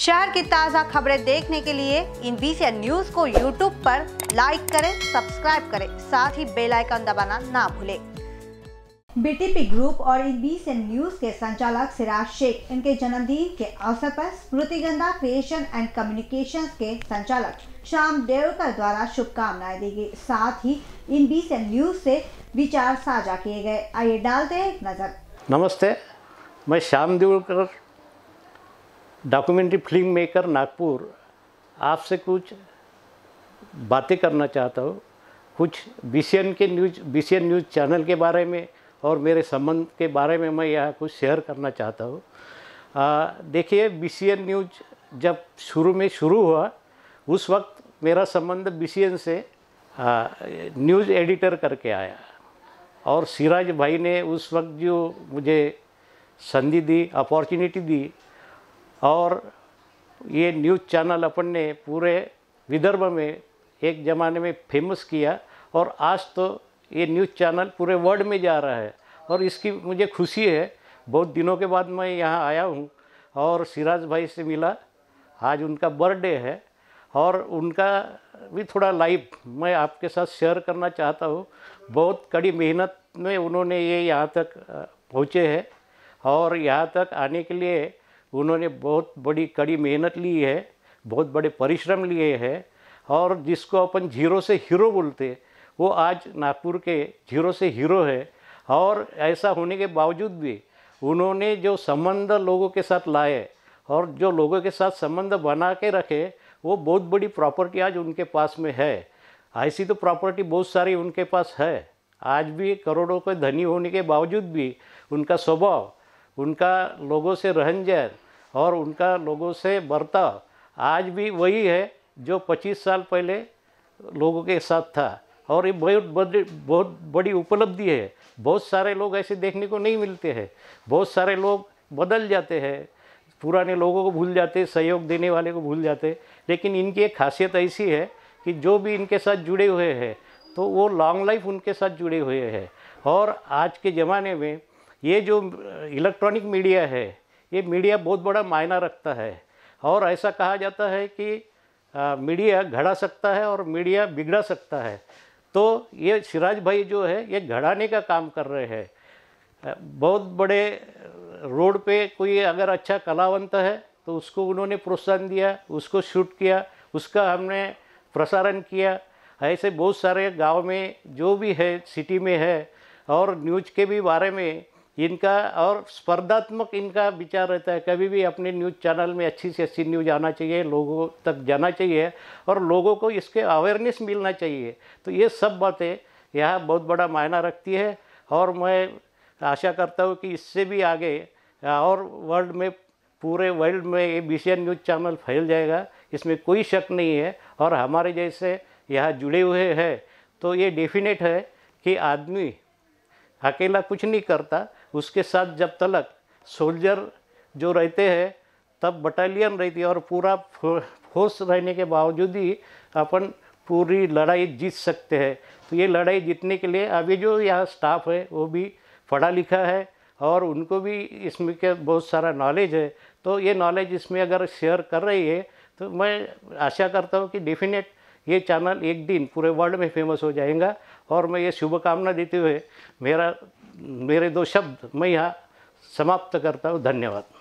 शहर की ताज़ा खबरें देखने के लिए इन बीसी न्यूज को यूट्यूब पर लाइक करें सब्सक्राइब करें साथ ही बेल आइकन दबाना ना भूलें। बीटीपी ग्रुप और इन बीसी न्यूज के संचालक सिराज शेख इनके जन्मदिन के अवसर पर गंगा क्रिएशन एंड कम्युनिकेशन के संचालक श्याम देवकर द्वारा शुभकामनाएं दी गई साथ ही इन बीसी न्यूज से विचार साझा किए गए आइए डालते नजर नमस्ते मैं Shyam Deokar documentary film maker Nagpur आपसे कुछ बातें करना चाहता हूँ कुछ बी के न्यूज बी न्यूज़ चैनल के बारे में और मेरे संबंध के बारे में मैं यहाँ कुछ शेयर करना चाहता हूँ देखिए बी न्यूज जब शुरू में शुरू हुआ उस वक्त मेरा संबंध बी से न्यूज़ एडिटर करके आया और सिराज भाई ने उस वक्त जो मुझे संधि दी अपॉर्चुनिटी दी और ये न्यूज़ चैनल अपन ने पूरे विदर्भ में एक ज़माने में फेमस किया और आज तो ये न्यूज़ चैनल पूरे वर्ल्ड में जा रहा है और इसकी मुझे खुशी है बहुत दिनों के बाद मैं यहाँ आया हूँ और सिराज भाई से मिला आज उनका बर्थडे है और उनका भी थोड़ा लाइफ मैं आपके साथ शेयर करना चाहता हूँ बहुत कड़ी मेहनत में उन्होंने ये यहाँ तक पहुँचे हैं और यहाँ तक आने के लिए उन्होंने बहुत बड़ी कड़ी मेहनत ली है बहुत बड़े परिश्रम लिए हैं और जिसको अपन जीरो से हीरो बोलते वो आज नागपुर के जीरो से हीरो है और ऐसा होने के बावजूद भी उन्होंने जो संबंध लोगों के साथ लाए और जो लोगों के साथ संबंध बना के रखे वो बहुत बड़ी प्रॉपर्टी आज उनके पास में है ऐसी तो प्रॉपर्टी बहुत सारी उनके पास है आज भी करोड़ों के धनी होने के बावजूद भी उनका स्वभाव उनका लोगों से रहन जहन और उनका लोगों से बर्ताव आज भी वही है जो 25 साल पहले लोगों के साथ था और ये बहुत बड़ी बहुत बड़ी उपलब्धि है बहुत सारे लोग ऐसे देखने को नहीं मिलते हैं बहुत सारे लोग बदल जाते हैं पुराने लोगों को भूल जाते सहयोग देने वाले को भूल जाते लेकिन इनकी एक खासियत ऐसी है कि जो भी इनके साथ जुड़े हुए हैं तो वो लॉन्ग लाइफ उनके साथ जुड़े हुए हैं और आज के ज़माने में ये जो इलेक्ट्रॉनिक मीडिया है ये मीडिया बहुत बड़ा मायना रखता है और ऐसा कहा जाता है कि आ, मीडिया घड़ा सकता है और मीडिया बिगड़ा सकता है तो ये सिराज भाई जो है ये घड़ाने का काम कर रहे हैं बहुत बड़े रोड पे कोई अगर अच्छा कलावंत है तो उसको उन्होंने प्रोत्साहन दिया उसको शूट किया उसका हमने प्रसारण किया ऐसे बहुत सारे गांव में जो भी है सिटी में है और न्यूज के भी बारे में इनका और स्पर्धात्मक इनका विचार रहता है कभी भी अपने न्यूज़ चैनल में अच्छी से अच्छी न्यूज़ आना चाहिए लोगों तक जाना चाहिए और लोगों को इसके अवेयरनेस मिलना चाहिए तो ये सब बातें यह बहुत बड़ा मायना रखती है और मैं आशा करता हूँ कि इससे भी आगे और वर्ल्ड में पूरे वर्ल्ड में ये बी न्यूज़ चैनल फैल जाएगा इसमें कोई शक नहीं है और हमारे जैसे यहाँ जुड़े हुए हैं तो ये डेफिनेट है कि आदमी अकेला कुछ नहीं करता उसके साथ जब तलक सोल्जर जो रहते हैं तब बटालियन रहती है और पूरा फोर्स रहने के बावजूद ही अपन पूरी लड़ाई जीत सकते हैं तो ये लड़ाई जीतने के लिए अभी जो यहाँ स्टाफ है वो भी पढ़ा लिखा है और उनको भी इसमें के बहुत सारा नॉलेज है तो ये नॉलेज इसमें अगर शेयर कर रही है तो मैं आशा करता हूँ कि डेफिनेट ये चैनल एक दिन पूरे वर्ल्ड में फेमस हो जाएगा और मैं ये शुभकामना देते हुए मेरा मेरे दो शब्द मैं यहाँ समाप्त करता हूँ धन्यवाद